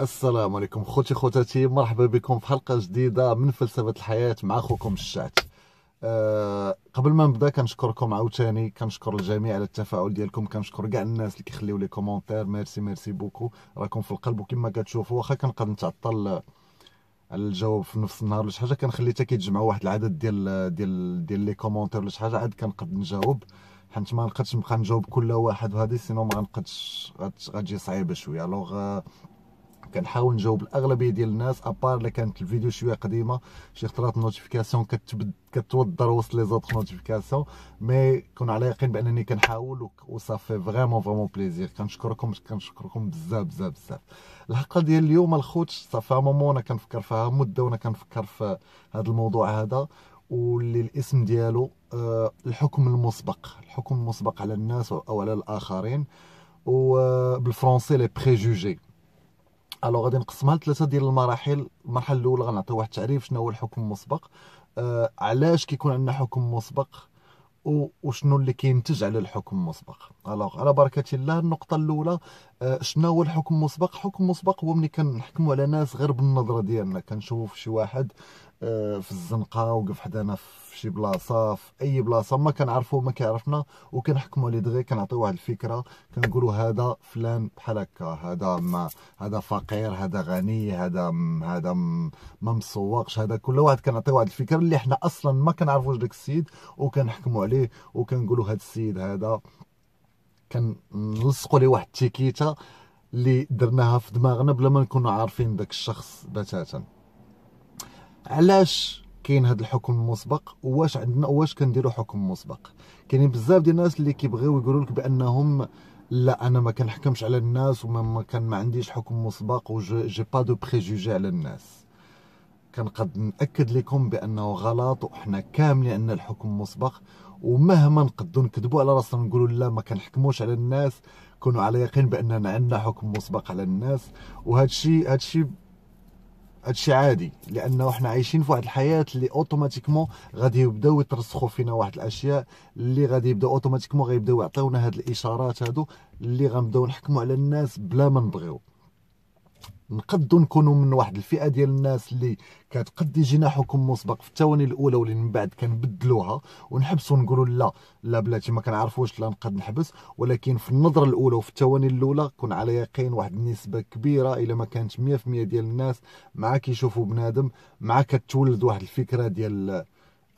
السلام عليكم خوتي خوتاتي مرحبا بكم في حلقه جديده من فلسفه الحياه مع اخوكم الشات أه قبل ما نبدا كنشكركم عاوتاني كنشكر الجميع على التفاعل ديالكم كنشكر كاع الناس اللي كيخليو لي كومونتير ميرسي ميرسي بوكو راكم في القلب وكما كتشوفوا واخا كنقدر نتعطل على الجواب في نفس النهار ولا شي حاجه كنخلي حتى كيتجمعوا واحد العدد ديال ديال ديال لي كومونتير ولا شي حاجه عاد كنقد نجاوب حيت ما نقدرش نبقى نجاوب كل واحد وهذه سينو ما غنقدش غتجي صعيبه شويه الوغ آه، كنحاول نجاوب الاغلبيه ديال الناس ابار الا كانت الفيديو شويه قديمه شي خطرات النوتيفيكاسيون كتبد كتوضر وسط لي زوطخ نوتيفيكاسيون مي كون على يقين بانني كنحاول وصافي فريمون فريمون بليزير كنشكركم كنشكركم بزاف بزاف بزاف الحلقه ديال اليوم الخوت صافي مومون انا كنفكر فيها مده وانا كنفكر في هذا الموضوع هذا واللي الاسم ديالو آه، الحكم المسبق الحكم المسبق على الناس او على الاخرين وبالفرنسي آه، لي بريجوجي الو غادي نقسمها لثلاثه ديال المراحل المرحله الاولى غنعطي واحد التعريف شنو هو الحكم المسبق آه علاش كيكون عندنا حكم مسبق وشنو اللي كينتج على الحكم المسبق الو على بركه الله النقطه الاولى آه، شنو هو الحكم المسبق حكم مسبق هو ملي كنحكموا على ناس غير بالنظره ديالنا كنشوف شي واحد آه، في الزنقه وقف حدانا في شي بلاصه في اي بلاصه ما كنعرفو ما كيعرفنا وكنحكموا عليه دغيا كنعطيو واحد الفكره كنقولوا هذا فلان بحال هكا هذا ما هذا فقير هذا غني هذا هذا ما مسوقش هذا كل واحد كنعطيو واحد الفكره اللي حنا اصلا ما كنعرفوش داك السيد وكنحكموا عليه وكنقولوا هذا السيد هذا كنلصقوا ليه واحد التيكيته اللي درناها في دماغنا بلا ما نكونوا عارفين داك الشخص بتاتا علاش كاين هذا الحكم المسبق واش عندنا واش كنديروا حكم مسبق كاينين بزاف ديال الناس اللي كيبغيو يقولوا لك بانهم لا انا ما كنحكمش على الناس وما كان ما عنديش حكم مسبق جي با دو بريجوجي على الناس كنقد ناكد لكم بانه غلط وحنا كاملين عندنا الحكم المسبق ومهما نقدو نكذبوا على راسنا نقولوا لا ما كنحكموش على الناس كونوا على يقين باننا عندنا حكم مسبق على الناس وهذا الشيء هذا الشيء هذا الشيء عادي لانه احنا عايشين في واحد الحياه اللي اوتوماتيكمون غادي يبداو يترسخوا فينا واحد الاشياء اللي غادي يبداو اوتوماتيكمون غيبداو يعطيونا هاد الاشارات هادو اللي غنبداو نحكموا على الناس بلا ما نبغيو نقدو نكونوا من واحد الفئه ديال الناس اللي كانت قد يجينا حكم مسبق في الثواني الاولى واللي من بعد كنبدلوها ونحبسوا نقولوا لا لا بلاتي ما كنعرفوش لا نقد نحبس ولكن في النظره الاولى وفي الثواني الاولى كون على يقين واحد النسبه كبيره الا ما كانت 100% ديال الناس معاك يشوفوا بنادم معاك كتولد واحد الفكره ديال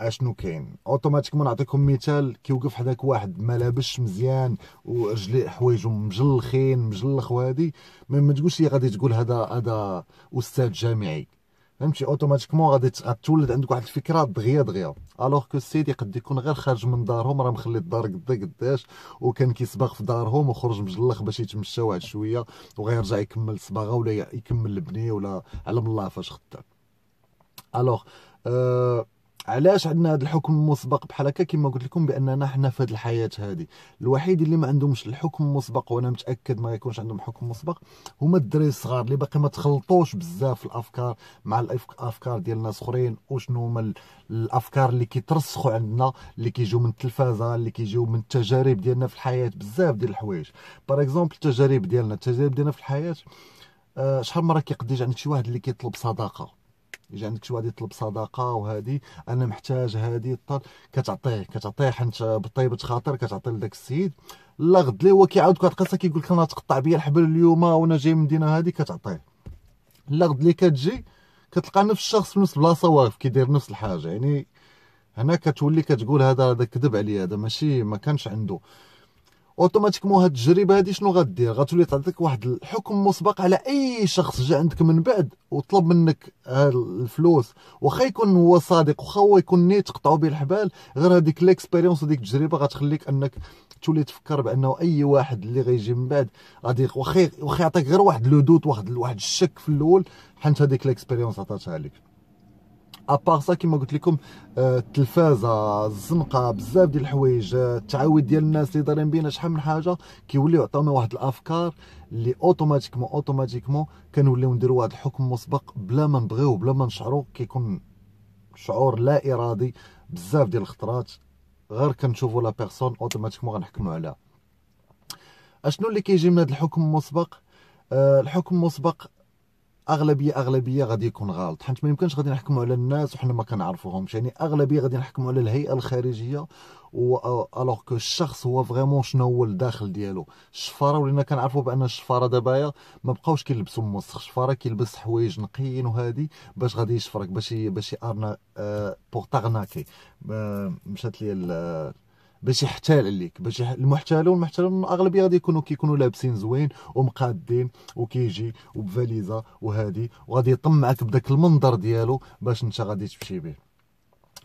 اشنو كاين اوتوماتيكمون نعطيكم مثال كيوقف حداك واحد ما لابسش مزيان ورجلي حوايجو مجلخين مجلخ وهادي ما تقولش لي غادي تقول هذا هذا استاذ جامعي فهمتي اوتوماتيكمون غادي تولد عندك واحد الفكره دغيا دغيا الوغ كو السيد يقد يكون غير خارج من دارهم راه مخلي الدار قدا قداش وكان كيصباغ في دارهم وخرج مجلخ باش يتمشى واحد شويه وغيرجع يكمل الصباغه ولا يكمل البنيه ولا علم الله فاش خدام الوغ أه علاش عندنا هذا الحكم المسبق بحال هكا كما قلت لكم باننا حنا في هذه الحياه هذه الوحيد اللي ما عندهمش الحكم المسبق وانا متاكد ما يكونش عندهم حكم مسبق هما الدراري الصغار اللي باقي ما تخلطوش بزاف في الافكار مع الافكار ديال الناس اخرين وشنو هما الافكار اللي كيترسخوا عندنا اللي كيجيو من التلفازه اللي كيجيو من التجارب ديالنا في الحياه بزاف ديال الحوايج باغ اكزومبل التجارب ديالنا التجارب ديالنا في الحياه آه، شحال مره كيقدي عندك يعني شي واحد اللي كيطلب صداقه يجي عندك شي واحد يطلب صدقه وهادي انا محتاج هادي طل كتعطيه كتعطيه حنت بطيبه خاطر كتعطي لذاك السيد لا غد لي هو كيعاود واحد القصه كيقول لك انا تقطع بيا الحبل اليوم وانا جاي من المدينه هادي كتعطيه لا غد لي كتجي كتلقى نفس الشخص في نفس البلاصه واقف كيدير نفس الحاجه يعني هنا كتولي كتقول هذا هذا كذب عليا هذا ماشي ما كانش عنده اوتوماتيكمون هاد التجربه هادي شنو غدير غتولي تعطيك واحد الحكم مسبق على اي شخص جا عندك من بعد وطلب منك الفلوس واخا يكون هو صادق واخا هو يكون نيت تقطعوا به الحبال غير هذيك ليكسبيريونس وديك التجربه غتخليك انك تولي تفكر بانه اي واحد اللي غيجي من بعد غادي واخا يعطيك غير واحد لو دوت واحد واحد الشك في الاول حنت هذيك ليكسبيريونس عطاتها عليك ابار سا كما قلت لكم آه، التلفازه الزنقه بزاف ديال الحوايج آه، التعاود ديال الناس اللي دايرين بينا شحال من حاجه كيوليو عطاونا واحد الافكار اللي اوتوماتيكمون اوتوماتيكمون كنوليو نديرو واحد الحكم مسبق بلا ما نبغيو بلا ما نشعرو كيكون شعور لا ارادي بزاف ديال الخطرات غير كنشوفو لا بيرسون اوتوماتيكمون غنحكمو عليها اشنو اللي كيجي من هذا الحكم المسبق أه الحكم المسبق اغلبيه اغلبيه غادي يكون غلط حيت ما يمكنش غادي نحكموا على الناس وحنا ما كنعرفوهمش يعني اغلبيه غادي نحكموا على الهيئه الخارجيه و الوغ كو الشخص هو فريمون شنو هو الداخل ديالو الشفاره ولينا كنعرفوا بان الشفاره دابا ما بقاوش كيلبسوا موسخ الشفاره كيلبس حوايج نقيين وهادي باش غادي يشفرك باش باش ارنا بور تغناكي مشات لي باش يحتال عليك باش المحتالون المحتالون الاغلبيه غادي يكونوا كيكونوا لابسين زوين ومقادين وكيجي وبفاليزه وهذه وغادي يطمعك بداك المنظر ديالو باش انت غادي تمشي به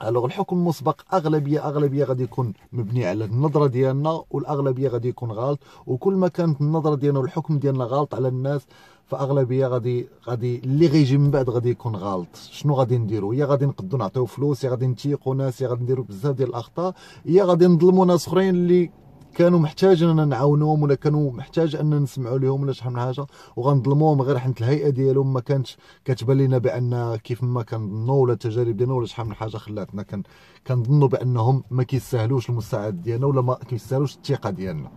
الوغ الحكم المسبق اغلبيه اغلبيه غادي يكون مبني على النظره ديالنا والاغلبيه غادي يكون غلط وكل ما كانت النظره ديالنا والحكم ديالنا غلط على الناس فاغلبيه غادي غادي اللي غيجي من بعد غادي يكون غلط شنو غادي نديرو يا غادي نقدو نعطيو فلوس يا غادي نتيقو ناس يا غادي نديرو بزاف ديال الاخطاء يا غادي نظلمو ناس اخرين اللي كانوا محتاجين اننا نعاونهم ولا كانوا محتاج اننا نسمعوا لهم ولا شحال من حاجه وغنظلموهم غير حيت الهيئه ديالهم ما كانتش كتبان لنا بان كيف ما كنظنوا ولا التجارب ديالنا ولا شحال من حاجه خلاتنا كان كنظنوا بانهم ما كيستاهلوش المساعد ديالنا ولا ما كيستاهلوش الثقه ديالنا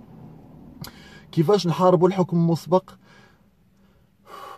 كيفاش نحاربوا الحكم المسبق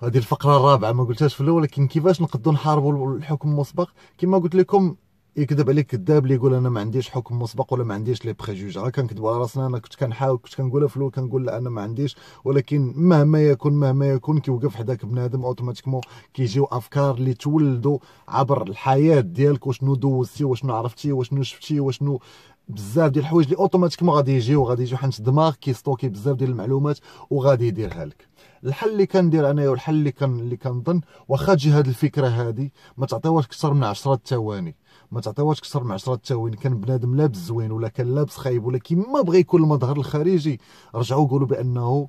هذه الفقره الرابعه ما قلتهاش في الاول ولكن كيفاش نقدروا نحاربوا الحكم المسبق كما قلت لكم يكذب عليك كذاب اللي يقول انا ما عنديش حكم مسبق ولا ما عنديش لي بريجوج راه كنكذب على راسنا انا كنت كنحاول كنت كنقولها في الاول كنقول لا انا ما عنديش ولكن مهما يكون مهما يكون كيوقف حداك بنادم اوتوماتيكمون كيجيو افكار اللي تولدوا عبر الحياه ديالك وشنو دوزتي وشنو عرفتي وشنو شفتي وشنو بزاف ديال الحوايج اللي اوتوماتيكمون غادي يجيو غادي يجيو حيت الدماغ كيستوكي بزاف ديال المعلومات وغادي يديرها لك الحل اللي كندير انايا والحل اللي كان اللي كنظن واخا تجي هاد الفكره هذه ما تعطيوهاش اكثر من 10 ثواني ما تعطيوهاش اكثر من 10 تاوين كان بنادم لابس زوين ولا كان لابس خايب ولا كيما بغى يكون المظهر الخارجي رجعوا قولوا بانه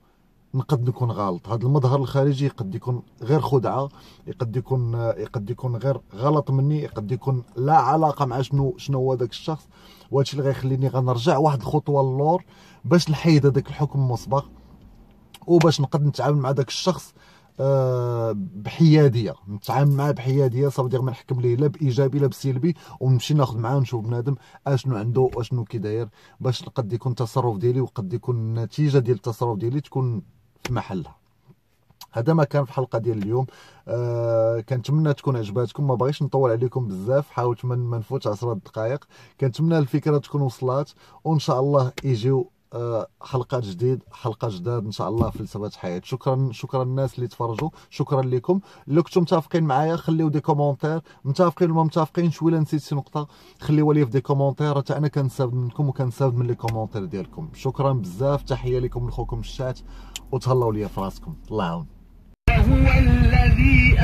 نقد نكون غلط هذا المظهر الخارجي قد يكون غير خدعه يقد يكون يقد يكون غير غلط مني يقد يكون لا علاقه مع شنو شنو هو ذاك الشخص وهذا الشيء اللي غيخليني غنرجع واحد الخطوه للور باش نحيد هذاك الحكم المسبق وباش نقد نتعامل مع ذاك الشخص آه، بحياديه نتعامل معاه بحياديه صافي ما نحكم ليه لا بايجابي لا بسلبي ونمشي ناخذ معاه نشوف بنادم اشنو عنده واشنو كي داير باش قد يكون التصرف ديالي وقد يكون النتيجه ديال التصرف ديالي تكون في محلها هذا ما كان في الحلقه ديال اليوم آه كنتمنى تكون عجباتكم ما بغيتش نطول عليكم بزاف حاولت ما نفوتش 10 دقائق كنتمنى الفكره تكون وصلات وان شاء الله يجيو آه، حلقه جديد حلقه جداد ان شاء الله في فلسفه حياه شكرا شكرا الناس اللي تفرجوا شكرا لكم لو كنتم متفقين معايا خليو دي كومونتير متفقين ولا متفقينش ولا نسيت شي نقطه خليوها لي في دي كومونتير حتى انا كنستافد منكم وكنستافد من لي كومونتير ديالكم شكرا بزاف تحيه لكم لخوكم الشات وتهلاو ليا في راسكم الله يعاون هو الذي